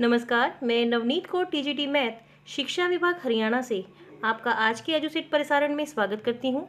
नमस्कार मैं Navneet Kaur TGT math शिक्षा विभाग हरियाणा से आपका आज के एजुसेट प्रसारण में स्वागत करती हूँ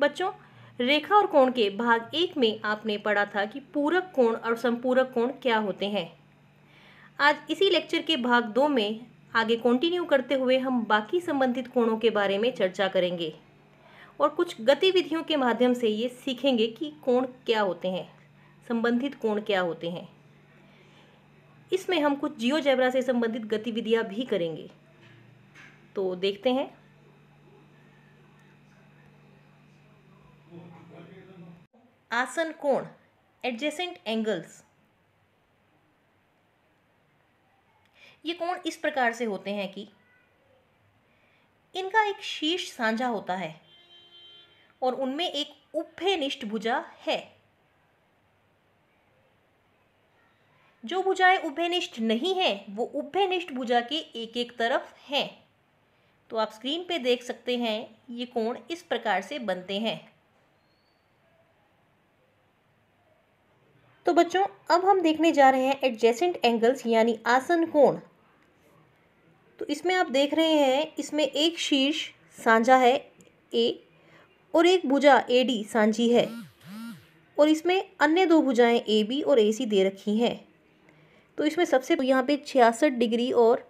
बच्चों रेखा और कोण के भाग एक में आपने पढ़ा था कि पूरक कोण और संपूरक कोण क्या होते हैं आज इसी लेक्चर के भाग दो में आगे कंटिन्यू करते हुए हम बाकी संबंधित कोणों के बारे में चर्चा करेंगे और कुछ गतिविधियों के माध्यम से ये सीखेंगे कि कोण क्या होते हैं संबंधित कोण क्या होते हैं इसमें हम कुछ जियो जैबरा से संबंधित गतिविधियां भी करेंगे तो देखते हैं आसन कोण एडजेसेंट एंगल्स ये कोण इस प्रकार से होते हैं कि इनका एक शीर्ष साझा होता है और उनमें एक उभयनिष्ठ भुजा है जो भुजाएं उभयनिष्ठ नहीं हैं वो उभयनिष्ठ भुजा के एक एक तरफ हैं तो आप स्क्रीन पे देख सकते हैं ये कोण इस प्रकार से बनते हैं तो बच्चों अब हम देखने जा रहे हैं एडजेसेंट एंगल्स यानी आसन कोण तो इसमें आप देख रहे हैं इसमें एक शीर्ष सांझा है ए और एक भुजा ए डी सांझी है और इसमें अन्य दो भुजाएं ए बी और ए सी दे रखी हैं तो इसमें सबसे यहाँ पे छियासठ डिग्री और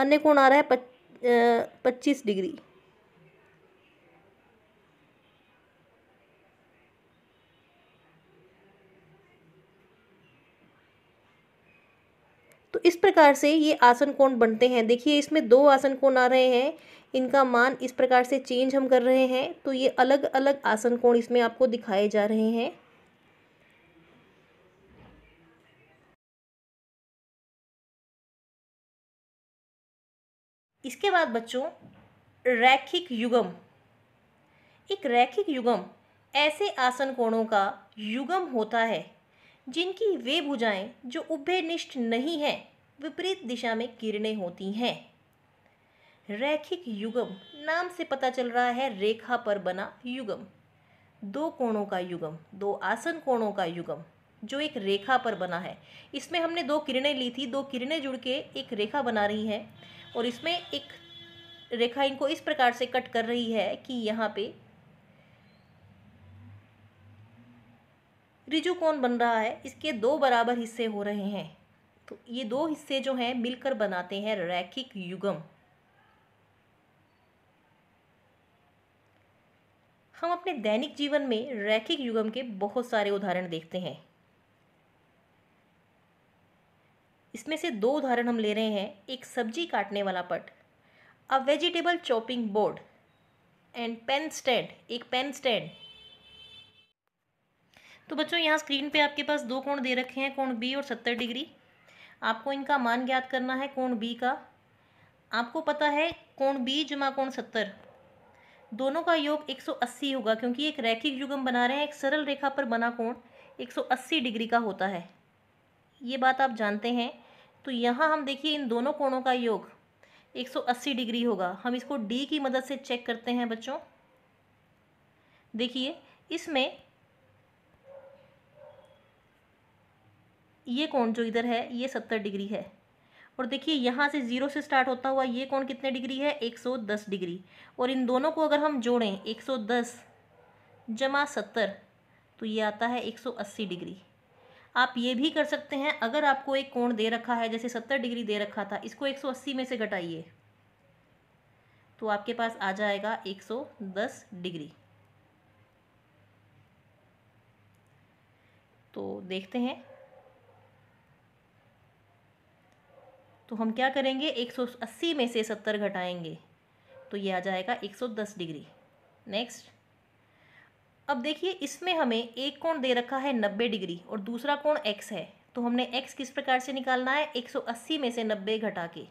अन्य कोण आ रहा है पच्चीस डिग्री तो इस प्रकार से ये आसन कोण बनते हैं देखिए इसमें दो आसन कोण आ रहे हैं इनका मान इस प्रकार से चेंज हम कर रहे हैं तो ये अलग अलग आसन कोण इसमें आपको दिखाए जा रहे हैं इसके बाद बच्चों रैखिक युगम एक रैखिक युगम ऐसे आसन कोणों का युगम होता है जिनकी वे भुजाएं जो उभयनिष्ठ नहीं हैं विपरीत दिशा में किरणें होती हैं रैखिक युगम नाम से पता चल रहा है रेखा पर बना युगम दो कोणों का युगम दो आसन कोणों का युगम जो एक रेखा पर बना है इसमें हमने दो किरणें ली थी दो किरणें जुड़ के एक रेखा बना रही हैं और इसमें एक रेखा इनको इस प्रकार से कट कर रही है कि यहाँ पे रिजु कौन बन रहा है इसके दो बराबर हिस्से हो रहे हैं तो ये दो हिस्से जो हैं मिलकर बनाते हैं रैखिक युगम हम अपने दैनिक जीवन में रैखिक युगम के बहुत सारे उदाहरण देखते हैं इसमें से दो उदाहरण हम ले रहे हैं एक सब्जी काटने वाला पट अ vegetable chopping board and pen stand एक पेन स्टैंड तो बच्चों यहाँ स्क्रीन पे आपके पास दो कोण दे रखे हैं कोण बी और सत्तर डिग्री आपको इनका मान ज्ञात करना है कोण बी का आपको पता है कोण बी जमा कोण सत्तर दोनों का योग 180 होगा क्योंकि एक रैखिक युगम बना रहे हैं एक सरल रेखा पर बना कोण 180 डिग्री का होता है ये बात आप जानते हैं तो यहाँ हम देखिए इन दोनों कोणों का योग 180 डिग्री होगा हम इसको डी की मदद से चेक करते हैं बच्चों देखिए इसमें ये कोण जो इधर है ये सत्तर डिग्री है और देखिए यहाँ से ज़ीरो से स्टार्ट होता हुआ ये कोण कितने डिग्री है एक सौ दस डिग्री और इन दोनों को अगर हम जोड़ें एक सौ दस जमा सत्तर तो ये आता है एक सौ अस्सी डिग्री आप ये भी कर सकते हैं अगर आपको एक कोण दे रखा है जैसे सत्तर डिग्री दे रखा था इसको एक सौ अस्सी में से घटाइए तो आपके पास आ जाएगा एक सौ दस डिग्री तो देखते हैं तो हम क्या करेंगे 180 में से 70 घटाएंगे तो ये आ जाएगा 110 डिग्री नेक्स्ट अब देखिए इसमें हमें एक कोण दे रखा है नब्बे डिग्री और दूसरा कोण एक्स है तो हमने एक्स किस प्रकार से निकालना है 180 में से 90 घटा के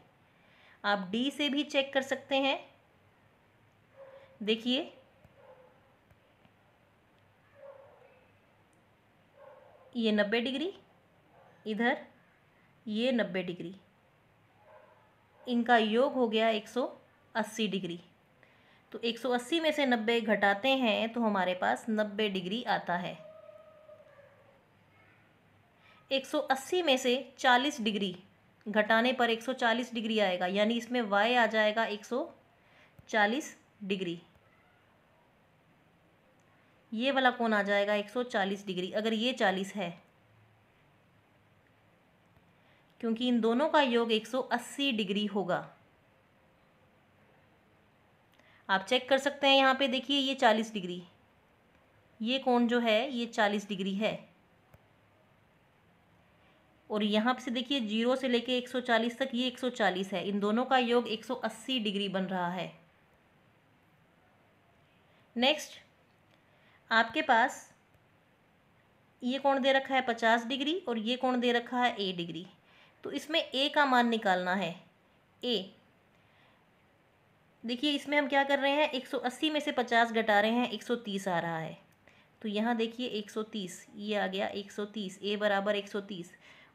आप डी से भी चेक कर सकते हैं देखिए ये 90 डिग्री इधर ये 90 डिग्री इनका योग हो गया 180 डिग्री तो 180 में से 90 घटाते हैं तो हमारे पास 90 डिग्री आता है 180 में से 40 डिग्री घटाने पर 140 डिग्री आएगा यानी इसमें y आ जाएगा 140 डिग्री ये वाला कौन आ जाएगा 140 डिग्री अगर ये 40 है क्योंकि इन दोनों का योग 180 डिग्री होगा आप चेक कर सकते हैं यहाँ पे देखिए ये चालीस डिग्री ये कोण जो है ये चालीस डिग्री है और यहाँ से देखिए जीरो से लेके 140 तक ये 140 है इन दोनों का योग 180 डिग्री बन रहा है नेक्स्ट आपके पास ये कोण दे रखा है 50 डिग्री और ये कोण दे रखा है ए डिग्री तो इसमें ए का मान निकालना है ए देखिए इसमें हम क्या कर रहे हैं 180 में से 50 घटा रहे हैं 130 आ रहा है तो यहाँ देखिए 130 ये आ गया 130 ए बराबर 130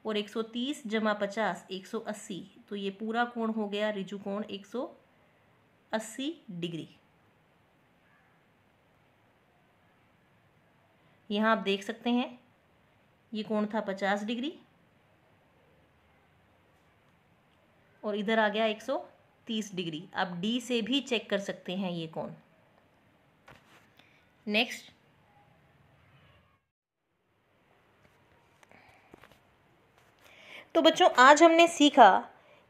और 130 जमा 50 180 तो ये पूरा कोण हो गया रिजु कोण 180 डिग्री यहाँ आप देख सकते हैं ये कोण था 50 डिग्री और इधर आ गया तीस डिग्री आप डी से भी चेक कर सकते हैं ये कौन नेक्स्ट तो बच्चों आज हमने सीखा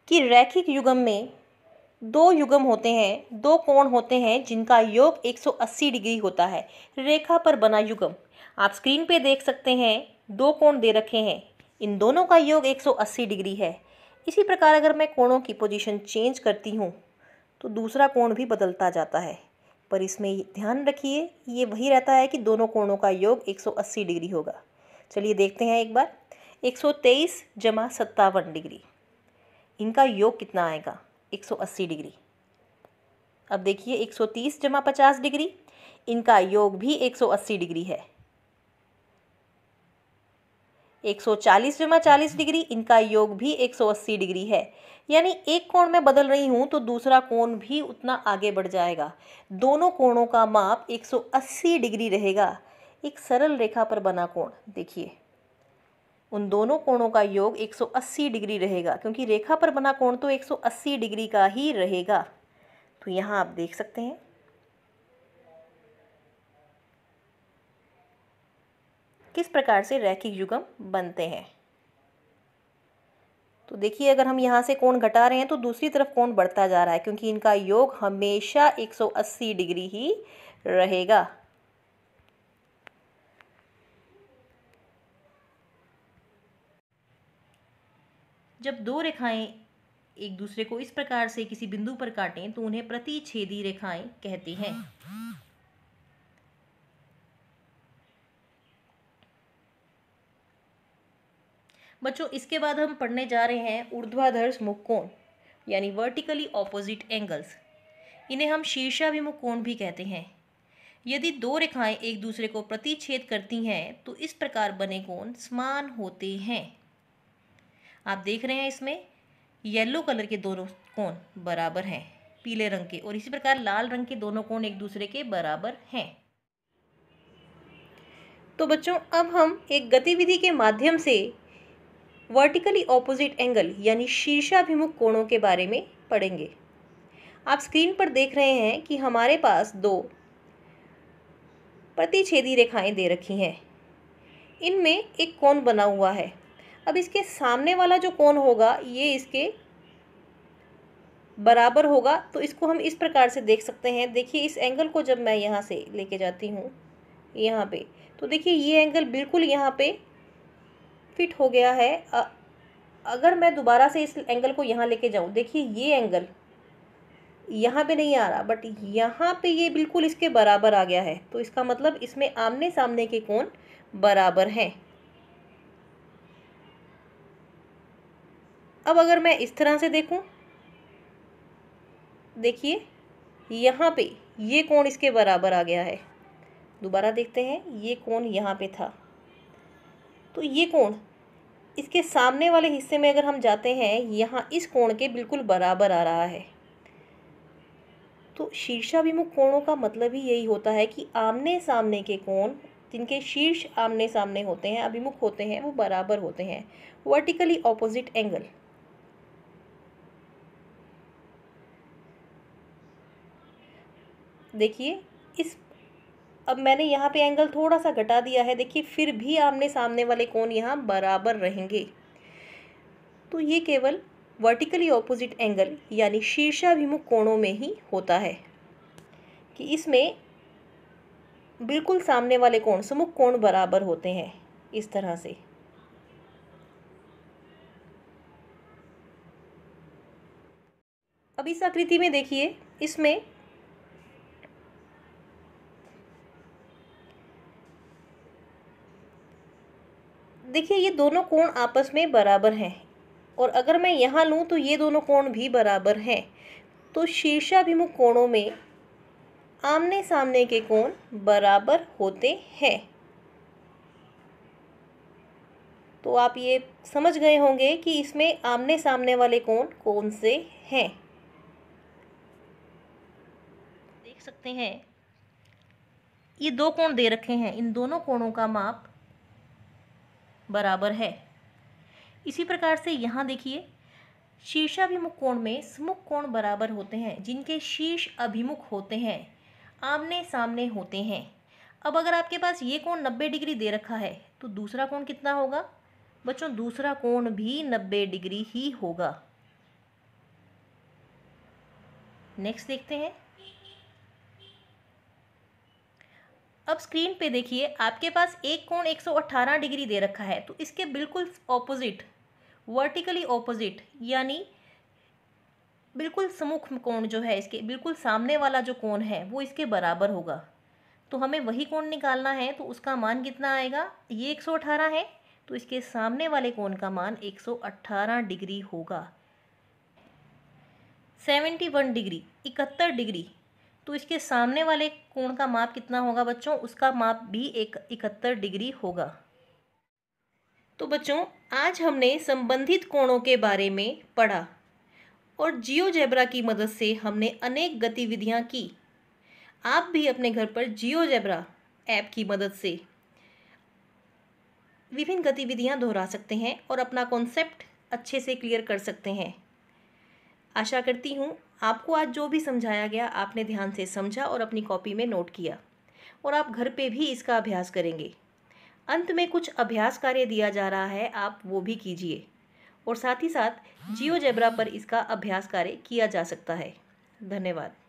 कि रैखिक युगम में दो युगम होते हैं दो कोण होते हैं जिनका योग 180 डिग्री होता है रेखा पर बना युगम आप स्क्रीन पे देख सकते हैं दो कोण दे रखे हैं इन दोनों का योग 180 डिग्री है इसी प्रकार अगर मैं कोणों की पोजीशन चेंज करती हूँ तो दूसरा कोण भी बदलता जाता है पर इसमें ध्यान रखिए ये वही रहता है कि दोनों कोणों का योग 180 डिग्री होगा चलिए देखते हैं एक बार 123 जमा सत्तावन डिग्री इनका योग कितना आएगा 180 डिग्री अब देखिए 130 जमा 50 डिग्री इनका योग भी 180 डिग्री है एक सौ चालीस डिग्री इनका योग भी 180 डिग्री है यानी एक कोण में बदल रही हूँ तो दूसरा कोण भी उतना आगे बढ़ जाएगा दोनों कोणों का माप 180 डिग्री रहेगा एक सरल रेखा पर बना कोण देखिए उन दोनों कोणों का योग 180 डिग्री रहेगा क्योंकि रेखा पर बना कोण तो 180 डिग्री का ही रहेगा तो यहाँ आप देख सकते हैं किस प्रकार से रैखिक युगम बनते हैं तो देखिए अगर हम यहाँ से कोण घटा रहे हैं तो दूसरी तरफ कोण बढ़ता जा रहा है क्योंकि इनका योग हमेशा 180 डिग्री ही रहेगा जब दो रेखाएं एक दूसरे को इस प्रकार से किसी बिंदु पर काटें तो उन्हें प्रतिच्छेदी रेखाएं कहती हैं बच्चों इसके बाद हम पढ़ने जा रहे हैं ऊर्ध्वाधर कोण यानी वर्टिकली ऑपोजिट एंगल्स इन्हें हम शीर्षाभिमुख कोण भी कहते हैं यदि दो रेखाएं एक दूसरे को प्रतिच्छेद करती हैं तो इस प्रकार बने कोण समान होते हैं आप देख रहे हैं इसमें येलो कलर के दोनों कोण बराबर हैं पीले रंग के और इसी प्रकार लाल रंग के दोनों कोण एक दूसरे के बराबर हैं तो बच्चों अब हम एक गतिविधि के माध्यम से वर्टिकली ऑपोजिट एंगल यानी शीर्षाभिमुख कोणों के बारे में पढ़ेंगे आप स्क्रीन पर देख रहे हैं कि हमारे पास दो प्रतिच्छेदी रेखाएं दे रखी हैं इनमें एक कोण बना हुआ है अब इसके सामने वाला जो कोण होगा ये इसके बराबर होगा तो इसको हम इस प्रकार से देख सकते हैं देखिए इस एंगल को जब मैं यहाँ से लेके जाती हूँ यहाँ पे तो देखिए ये एंगल बिल्कुल यहाँ पे फिट हो गया है अगर मैं दोबारा से इस एंगल को यहाँ लेके जाऊँ देखिए ये एंगल यहाँ पे नहीं आ रहा बट यहाँ पे ये बिल्कुल इसके बराबर आ गया है तो इसका मतलब इसमें आमने सामने के कोण बराबर हैं अब अगर मैं इस तरह से देखूँ देखिए यहाँ पे ये कोण इसके बराबर आ गया है दोबारा देखते हैं ये कोण यहाँ पे था तो ये कोण इसके सामने वाले हिस्से में अगर हम जाते हैं यहाँ इस कोण के बिल्कुल बराबर आ रहा है तो शीर्षाभिमुख कोणों का मतलब ही यही होता है कि आमने सामने के कोण जिनके शीर्ष आमने सामने होते हैं अभिमुख होते हैं वो बराबर होते हैं वर्टिकली ऑपोजिट एंगल देखिए इस अब मैंने यहाँ पे एंगल थोड़ा सा घटा दिया है देखिए फिर भी आमने सामने वाले कोण यहाँ बराबर रहेंगे तो ये केवल वर्टिकली ऑपोजिट एंगल यानी शीर्षाभिमुख कोणों में ही होता है कि इसमें बिल्कुल सामने वाले कोण समुख कोण बराबर होते हैं इस तरह से अब इस आकृति में देखिए इसमें देखिए ये दोनों कोण आपस में बराबर हैं और अगर मैं यहाँ लूँ तो ये दोनों कोण भी बराबर हैं तो शीर्षाभिमुख कोणों में आमने सामने के कोण बराबर होते हैं तो आप ये समझ गए होंगे कि इसमें आमने सामने वाले कोण कौन से हैं देख सकते हैं ये दो कोण दे रखे हैं इन दोनों कोणों का माप बराबर है इसी प्रकार से यहाँ देखिए शीर्षाभिमुख कोण में स्मुख कोण बराबर होते हैं जिनके शीर्ष अभिमुख होते हैं आमने सामने होते हैं अब अगर आपके पास ये कोण नब्बे डिग्री दे रखा है तो दूसरा कोण कितना होगा बच्चों दूसरा कोण भी नब्बे डिग्री ही होगा नेक्स्ट देखते हैं अब स्क्रीन पे देखिए आपके पास एक कोण 118 डिग्री दे रखा है तो इसके बिल्कुल ऑपोजिट वर्टिकली ऑपोजिट यानी बिल्कुल समुख कोण जो है इसके बिल्कुल सामने वाला जो कोण है वो इसके बराबर होगा तो हमें वही कोण निकालना है तो उसका मान कितना आएगा ये 118 है तो इसके सामने वाले कोण का मान 118 डिग्री होगा 71 डिग्री इकहत्तर डिग्री तो इसके सामने वाले कोण का माप कितना होगा बच्चों उसका माप भी एक इकहत्तर डिग्री होगा तो बच्चों आज हमने संबंधित कोणों के बारे में पढ़ा और जियो जेब्रा की मदद से हमने अनेक गतिविधियाँ की आप भी अपने घर पर जियो जेब्रा ऐप की मदद से विभिन्न गतिविधियाँ दोहरा सकते हैं और अपना कॉन्सेप्ट अच्छे से क्लियर कर सकते हैं आशा करती हूँ आपको आज जो भी समझाया गया आपने ध्यान से समझा और अपनी कॉपी में नोट किया और आप घर पे भी इसका अभ्यास करेंगे अंत में कुछ अभ्यास कार्य दिया जा रहा है आप वो भी कीजिए और साथ ही साथ जियो जेबरा पर इसका अभ्यास कार्य किया जा सकता है धन्यवाद